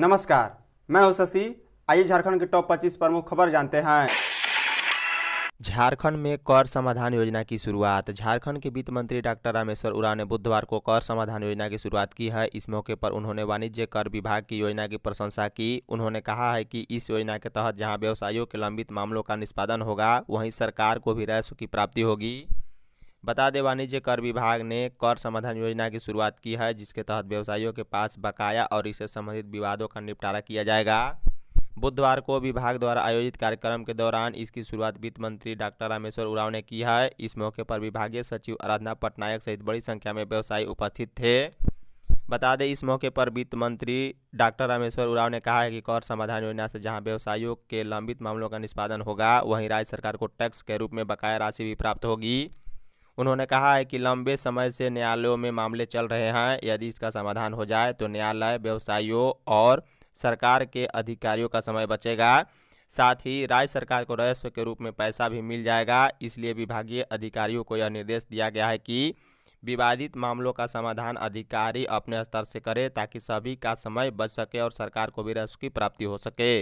नमस्कार मैं हूं शशि आइए झारखंड के टॉप 25 प्रमुख खबर जानते हैं झारखंड में कर समाधान योजना की शुरुआत झारखंड के वित्त मंत्री डॉक्टर रामेश्वर उरांव ने बुधवार को कर समाधान योजना की शुरुआत की है इस मौके पर उन्होंने वाणिज्य कर विभाग की योजना की प्रशंसा की उन्होंने कहा है कि इस योजना के तहत जहां व्यवसायियों के लंबित मामलों का निष्पादन होगा वहीं सरकार को भी राजस्व की प्राप्ति होगी बता दें वाणिज्य कर विभाग ने कर समाधान योजना की शुरुआत की है जिसके तहत व्यवसायियों के पास बकाया और इससे संबंधित विवादों का निपटारा किया जाएगा बुधवार को विभाग द्वारा आयोजित कार्यक्रम के दौरान इसकी शुरुआत वित्त मंत्री डॉक्टर रामेश्वर उराव ने की है इस मौके पर विभागीय सचिव आराधना पटनायक सहित बड़ी संख्या में व्यवसायी उपस्थित थे बता दें इस मौके पर वित्त मंत्री डॉक्टर रामेश्वर उराव ने कहा है कि कर समाधान योजना से जहां व्यवसायियों के लंबित मामलों का निष्पादन होगा वहीं राज्य सरकार को टैक्स के रूप में बकाया राशि भी प्राप्त होगी उन्होंने कहा है कि लंबे समय से न्यायालयों में मामले चल रहे हैं यदि इसका समाधान हो जाए तो न्यायालय व्यवसायियों और सरकार के अधिकारियों का समय बचेगा साथ ही राज्य सरकार को राजस्व के रूप में पैसा भी मिल जाएगा इसलिए विभागीय अधिकारियों को यह निर्देश दिया गया है कि विवादित मामलों का समाधान अधिकारी अपने स्तर से करे ताकि सभी का समय बच सके और सरकार को भी राजस्व की प्राप्ति हो सके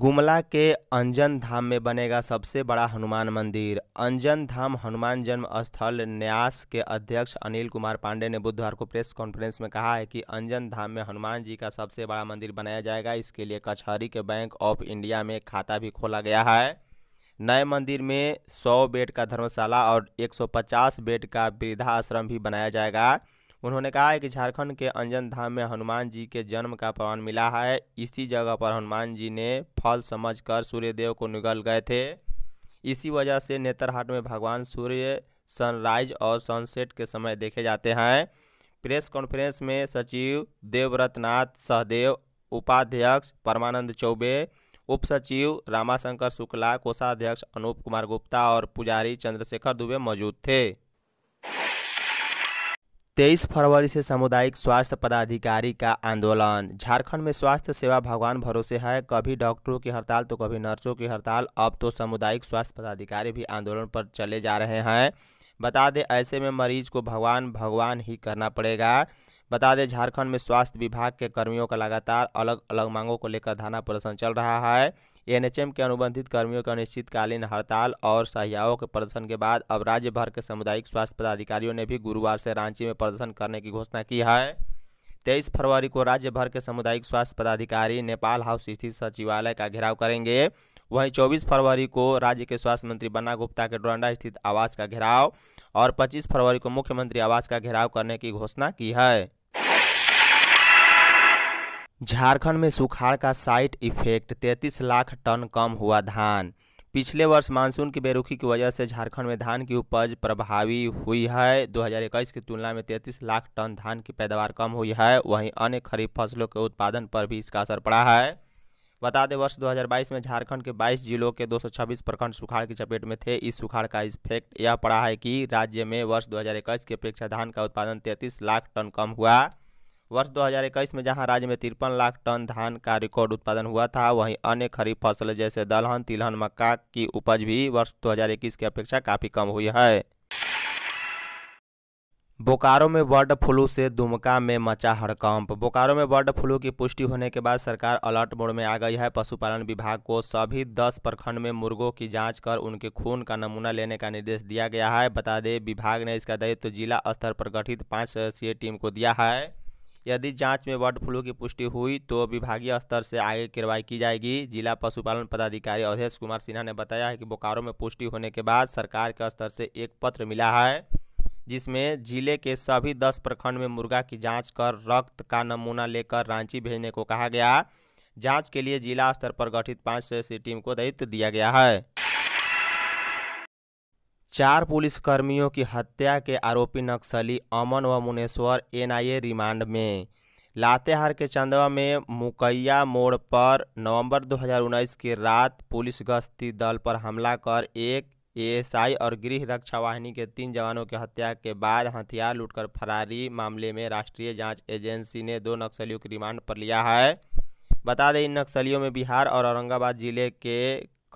गुमला के अंजन धाम में बनेगा सबसे बड़ा हनुमान मंदिर अंजन धाम हनुमान जन्म स्थल न्यास के अध्यक्ष अनिल कुमार पांडे ने बुधवार को प्रेस कॉन्फ्रेंस में कहा है कि अंजन धाम में हनुमान जी का सबसे बड़ा मंदिर बनाया जाएगा इसके लिए कचहरी के बैंक ऑफ इंडिया में खाता भी खोला गया है नए मंदिर में 100 बेड का धर्मशाला और 150 बेड का वृद्धाश्रम भी बनाया जाएगा उन्होंने कहा है कि झारखंड के अंजन धाम में हनुमान जी के जन्म का प्रमाण मिला है इसी जगह पर हनुमान जी ने फल समझकर सूर्यदेव को निगल गए थे इसी वजह से नेतरहाट में भगवान सूर्य सनराइज और सनसेट के समय देखे जाते हैं प्रेस कॉन्फ्रेंस में सचिव देवव्रतनाथ सहदेव उपाध्यक्ष परमानंद चौबे उप सचिव रामाशंकर शुक्ला कोषाध्यक्ष अनूप कुमार गुप्ता और पुजारी चंद्रशेखर दुबे मौजूद थे तेईस फरवरी से सामुदायिक स्वास्थ्य पदाधिकारी का आंदोलन झारखंड में स्वास्थ्य सेवा भगवान भरोसे है कभी डॉक्टरों की हड़ताल तो कभी नर्सों की हड़ताल अब तो सामुदायिक स्वास्थ्य पदाधिकारी भी आंदोलन पर चले जा रहे हैं बता दें ऐसे में मरीज को भगवान भगवान ही करना पड़ेगा बता दें झारखंड में स्वास्थ्य विभाग के कर्मियों का लगातार अलग अलग मांगों को लेकर धरना प्रदर्शन चल रहा है एनएचएम के अनुबंधित कर्मियों के अनिश्चितकालीन हड़ताल और सहियाओं के प्रदर्शन के बाद अब राज्य भर के सामुदायिक स्वास्थ्य पदाधिकारियों ने भी गुरुवार से रांची में प्रदर्शन करने की घोषणा की है तेईस फरवरी को राज्य भर के सामुदायिक स्वास्थ्य पदाधिकारी नेपाल हाउस स्थित सचिवालय का घेराव करेंगे वहीं 24 फरवरी को राज्य के स्वास्थ्य मंत्री बन्ना गुप्ता के डोरंडा स्थित आवास का घेराव और 25 फरवरी को मुख्यमंत्री आवास का घेराव करने की घोषणा की है झारखंड में सुखाड़ का साइड इफेक्ट 33 लाख टन कम हुआ धान पिछले वर्ष मानसून की बेरुखी की वजह से झारखंड में धान की उपज प्रभावी हुई है 2021 की तुलना में 33 लाख टन धान की पैदावार कम हुई है वहीं अन्य खरीफ फसलों के उत्पादन पर भी इसका असर पड़ा है बता दें वर्ष 2022 में झारखंड के 22 जिलों के 226 प्रखंड सुखाड़ की चपेट में थे इस सुखाड़ का इफेक्ट यह पड़ा है कि राज्य में वर्ष 2021 की अपेक्षा धान का उत्पादन 33 लाख टन कम हुआ वर्ष 2021 में जहां राज्य में तिरपन लाख टन धान का रिकॉर्ड उत्पादन हुआ था वहीं अन्य खरीफ फसलें जैसे दलहन तिलहन मक्का की उपज भी वर्ष दो की अपेक्षा काफ़ी कम हुई है बोकारो में बर्ड फ्लू से दुमका में मचा हड़कंप बोकारो में बर्ड फ्लू की पुष्टि होने के बाद सरकार अलर्ट मोड में आ गई है पशुपालन विभाग को सभी दस प्रखंड में मुर्गों की जांच कर उनके खून का नमूना लेने का निर्देश दिया गया है बता दें विभाग ने इसका दायित्व तो जिला स्तर पर गठित पाँच सदस्यीय टीम को दिया है यदि जाँच में बर्ड फ्लू की पुष्टि हुई तो विभागीय स्तर से आगे कार्रवाई की जाएगी जिला पशुपालन पदाधिकारी अवधेश कुमार सिन्हा ने बताया है कि बोकारो में पुष्टि होने के बाद सरकार के स्तर से एक पत्र मिला है जिसमें जिले के सभी दस प्रखंड में मुर्गा की जांच कर रक्त का नमूना लेकर रांची भेजने को कहा गया जांच के लिए जिला स्तर पर गठित पाँच सदस्यीय टीम को दायित्व दिया गया है चार पुलिसकर्मियों की हत्या के आरोपी नक्सली अमन व मुनेश्वर एनआईए रिमांड में लातेहार के चंदवा में मुकैया मोड़ पर नवंबर 2019 की रात पुलिस गश्ती दल पर हमला कर एक एएसआई और गृह रक्षा वाहिनी के तीन जवानों की हत्या के बाद हथियार लूटकर फरारी मामले में राष्ट्रीय जांच एजेंसी ने दो नक्सलियों की रिमांड पर लिया है बता दें इन नक्सलियों में बिहार और औरंगाबाद जिले के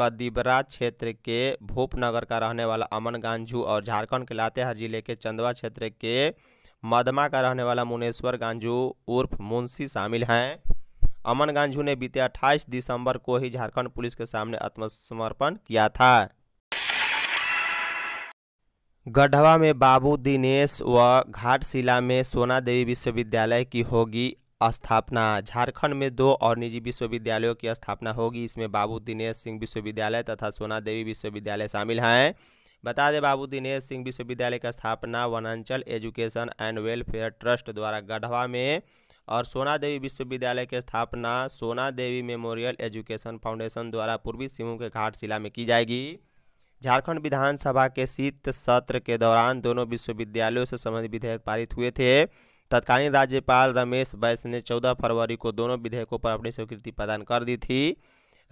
कदिबरा क्षेत्र के भूपनगर का रहने वाला अमन गांझू और झारखंड के लातेहार जिले के चंदवा क्षेत्र के मदमा का रहने वाला मुनेश्वर गांझू उर्फ मुंशी शामिल हैं अमन गांझू ने बीते 28 दिसंबर को ही झारखंड पुलिस के सामने आत्मसमर्पण किया था गढ़वा में बाबू दिनेश व घाटशिला में सोना देवी विश्वविद्यालय की होगी स्थापना झारखंड में दो और निजी विश्वविद्यालयों की स्थापना होगी इसमें बाबू दिनेश सिंह विश्वविद्यालय तथा सोना देवी विश्वविद्यालय शामिल हैं बता दें बाबू दिनेश सिंह विश्वविद्यालय की स्थापना वनांचल एजुकेशन एंड वेलफेयर ट्रस्ट द्वारा गढ़वा में और सोना देवी विश्वविद्यालय की स्थापना सोना देवी मेमोरियल एजुकेशन फाउंडेशन द्वारा पूर्वी सिंहभूम के घाटशिला में की जाएगी झारखंड विधानसभा के शीत सत्र के दौरान दोनों विश्वविद्यालयों से संबंधित विधेयक पारित हुए थे तत्कालीन राज्यपाल रमेश बैस ने 14 फरवरी को दोनों विधेयकों पर अपनी स्वीकृति प्रदान कर दी थी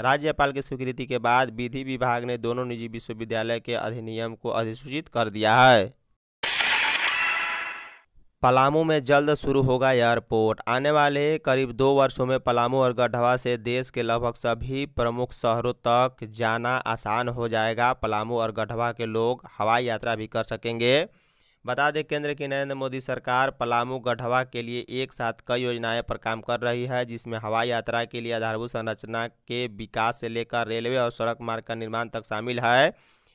राज्यपाल की स्वीकृति के बाद विधि विभाग ने दोनों निजी विश्वविद्यालय के अधिनियम को अधिसूचित कर दिया है पलामू में जल्द शुरू होगा एयरपोर्ट आने वाले करीब दो वर्षों में पलामू और गढ़वा से देश के लगभग सभी प्रमुख शहरों तक जाना आसान हो जाएगा पलामू और गढ़वा के लोग हवाई यात्रा भी कर सकेंगे बता दें केंद्र की नरेंद्र मोदी सरकार पलामू गढ़वा के लिए एक साथ कई योजनाएं पर काम कर रही है जिसमें हवाई यात्रा के लिए आधारभूत संरचना के विकास से लेकर रेलवे और सड़क मार्ग का निर्माण तक शामिल है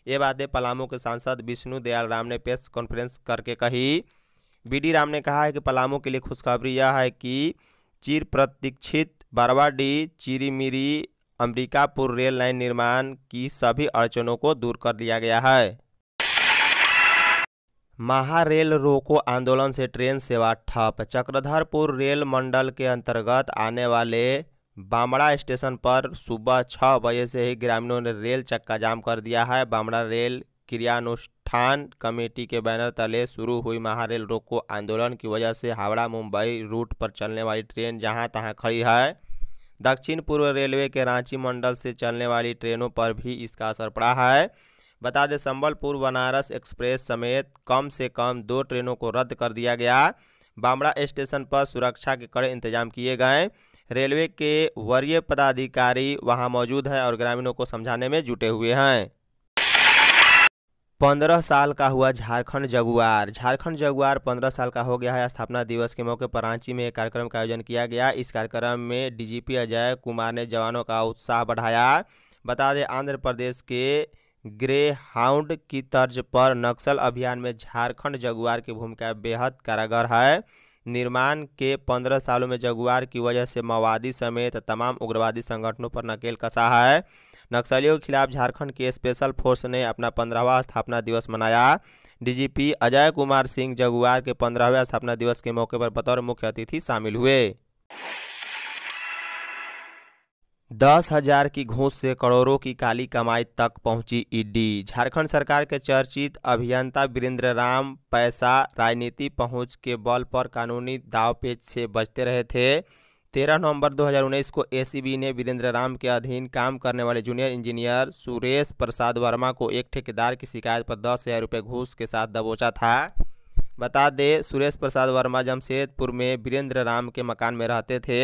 ये बातें पलामू के सांसद विष्णु दयाल राम ने प्रेस कॉन्फ्रेंस करके कही बी राम ने कहा है कि पलामू के लिए खुशखबरी यह है कि चिर प्रतीक्षित बारवाडी चिरीमिरी अम्बिकापुर रेल लाइन निर्माण की सभी अड़चनों को दूर कर दिया गया है महारेल रोको आंदोलन से ट्रेन सेवा ठप चक्रधरपुर रेल मंडल के अंतर्गत आने वाले बामड़ा स्टेशन पर सुबह छः बजे से ही ग्रामीणों ने रेल चक्का जाम कर दिया है बामड़ा रेल क्रियानुष्ठ ठान कमेटी के बैनर तले शुरू हुई महारेल रोको आंदोलन की वजह से हावड़ा मुंबई रूट पर चलने वाली ट्रेन जहां तहां खड़ी है दक्षिण पूर्व रेलवे के रांची मंडल से चलने वाली ट्रेनों पर भी इसका असर पड़ा है बता दें संबलपुर बनारस एक्सप्रेस समेत कम से कम दो ट्रेनों को रद्द कर दिया गया बामड़ा स्टेशन पर सुरक्षा के कड़े इंतजाम किए गए रेलवे के वरीय पदाधिकारी वहां मौजूद हैं और ग्रामीणों को समझाने में जुटे हुए हैं पंद्रह साल का हुआ झारखंड जगुआर झारखंड जगुआर पंद्रह साल का हो गया है स्थापना दिवस के मौके पर रांची में एक कार्यक्रम का आयोजन किया गया इस कार्यक्रम में डीजीपी अजय कुमार ने जवानों का उत्साह बढ़ाया बता दें आंध्र प्रदेश के ग्रे हाउंड की तर्ज पर नक्सल अभियान में झारखंड जगुआर की भूमिका बेहद कारागर है निर्माण के पंद्रह सालों में जगुआर की वजह से माओवादी समेत तमाम उग्रवादी संगठनों पर नकेल कसा है नक्सलियों के खिलाफ झारखंड के स्पेशल फोर्स ने अपना पंद्रहवा स्थापना दिवस मनाया डीजीपी अजय कुमार सिंह जगुआर के पंद्रहवें स्थापना दिवस के मौके पर बतौर मुख्य अतिथि शामिल हुए दस हजार की घूस से करोड़ों की काली कमाई तक पहुंची ईडी झारखंड सरकार के चर्चित अभियंता वीरेंद्र राम पैसा राजनीति पहुंच के बल पर कानूनी दावपेच से बचते रहे थे तेरह नवंबर 2019 को एसीबी ने वीरेंद्र राम के अधीन काम करने वाले जूनियर इंजीनियर सुरेश प्रसाद वर्मा को एक ठेकेदार की शिकायत पर दस हज़ार रुपये घूस के साथ दबोचा था बता दें सुरेश प्रसाद वर्मा जमशेदपुर में वीरेंद्र राम के मकान में रहते थे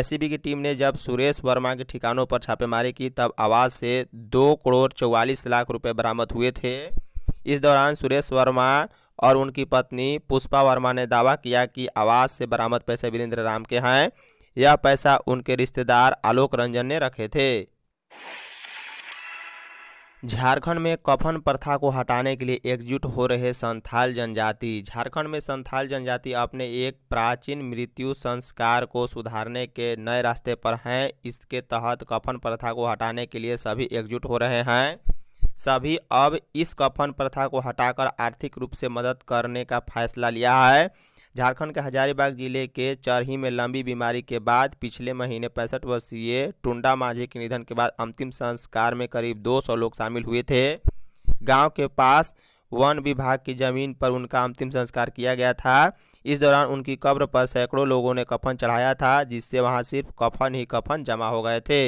एसीबी की टीम ने जब सुरेश वर्मा के ठिकानों पर छापेमारी की तब आवाज़ से दो करोड़ चौवालीस लाख रुपए बरामद हुए थे इस दौरान सुरेश वर्मा और उनकी पत्नी पुष्पा वर्मा ने दावा किया कि आवाज़ से बरामद पैसे वीरेंद्र राम के हैं यह पैसा उनके रिश्तेदार आलोक रंजन ने रखे थे झारखंड में कफन प्रथा को हटाने के लिए एकजुट हो रहे संथाल जनजाति झारखंड में संथाल जनजाति अपने एक प्राचीन मृत्यु संस्कार को सुधारने के नए रास्ते पर हैं इसके तहत कफन प्रथा को हटाने के लिए सभी एकजुट हो रहे हैं सभी अब इस कफन प्रथा को हटाकर आर्थिक रूप से मदद करने का फैसला लिया है झारखंड के हजारीबाग जिले के चरही में लंबी बीमारी के बाद पिछले महीने पैंसठ वर्षीय टुंडा मांझी के निधन के बाद अंतिम संस्कार में करीब 200 लोग शामिल हुए थे गांव के पास वन विभाग की जमीन पर उनका अंतिम संस्कार किया गया था इस दौरान उनकी कब्र पर सैकड़ों लोगों ने कफन चढ़ाया था जिससे वहां सिर्फ कफन ही कफन जमा हो गए थे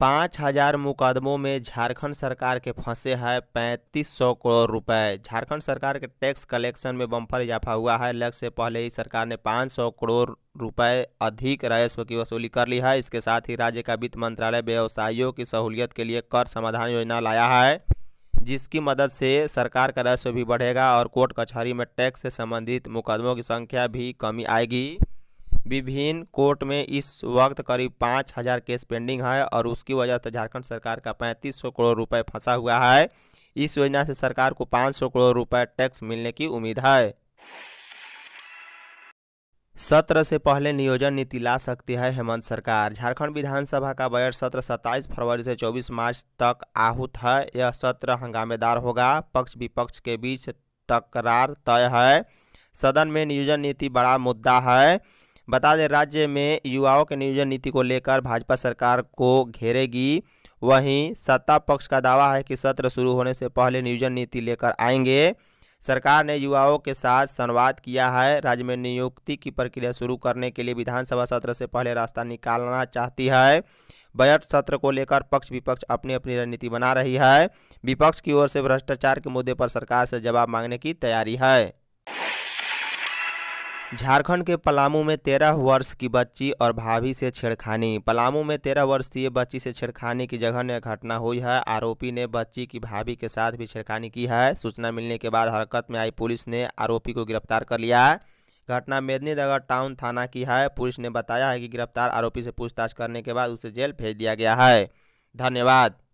पाँच हजार मुकदमों में झारखंड सरकार के फंसे हैं पैंतीस सौ करोड़ रुपए झारखंड सरकार के टैक्स कलेक्शन में बम्पर इजाफा हुआ है लग से पहले ही सरकार ने पाँच सौ करोड़ रुपए अधिक राजस्व की वसूली कर ली है इसके साथ ही राज्य का वित्त मंत्रालय व्यवसायियों की सहूलियत के लिए कर समाधान योजना लाया है जिसकी मदद से सरकार का राजस्व भी बढ़ेगा और कोर्ट कचहरी में टैक्स से संबंधित मुकदमों की संख्या भी कमी आएगी विभिन्न कोर्ट में इस वक्त करीब पाँच हज़ार केस पेंडिंग है और उसकी वजह से झारखंड सरकार का पैंतीस सौ करोड़ रुपए फंसा हुआ है इस योजना से सरकार को पाँच सौ करोड़ रुपए टैक्स मिलने की उम्मीद है सत्र से पहले नियोजन नीति ला सकती है हेमंत सरकार झारखंड विधानसभा का बजट सत्र 27 फरवरी से 24 मार्च तक आहूत है यह सत्र हंगामेदार होगा पक्ष विपक्ष के बीच तकरार तय है सदन में नियोजन नीति बड़ा मुद्दा है बता दें राज्य में युवाओं के नियोजन नीति को लेकर भाजपा सरकार को घेरेगी वहीं सत्ता पक्ष का दावा है कि सत्र शुरू होने से पहले नियोजन नीति लेकर आएंगे सरकार ने युवाओं के साथ संवाद किया है राज्य में नियुक्ति की प्रक्रिया शुरू करने के लिए विधानसभा सत्र से पहले रास्ता निकालना चाहती है बजट सत्र को लेकर पक्ष विपक्ष अपनी अपनी रणनीति बना रही है विपक्ष की ओर से भ्रष्टाचार के मुद्दे पर सरकार से जवाब मांगने की तैयारी है झारखंड के पलामू में तेरह वर्ष की बच्ची और भाभी से छेड़खानी पलामू में तेरह वर्ष की बच्ची से छेड़खानी की जगह ने घटना हुई है आरोपी ने बच्ची की भाभी के साथ भी छेड़खानी की है सूचना मिलने के बाद हरकत में आई पुलिस ने आरोपी को गिरफ्तार कर लिया है घटना मेदनीनगर टाउन थाना की है पुलिस ने बताया है कि गिरफ्तार आरोपी से पूछताछ करने के बाद उसे जेल भेज दिया गया है धन्यवाद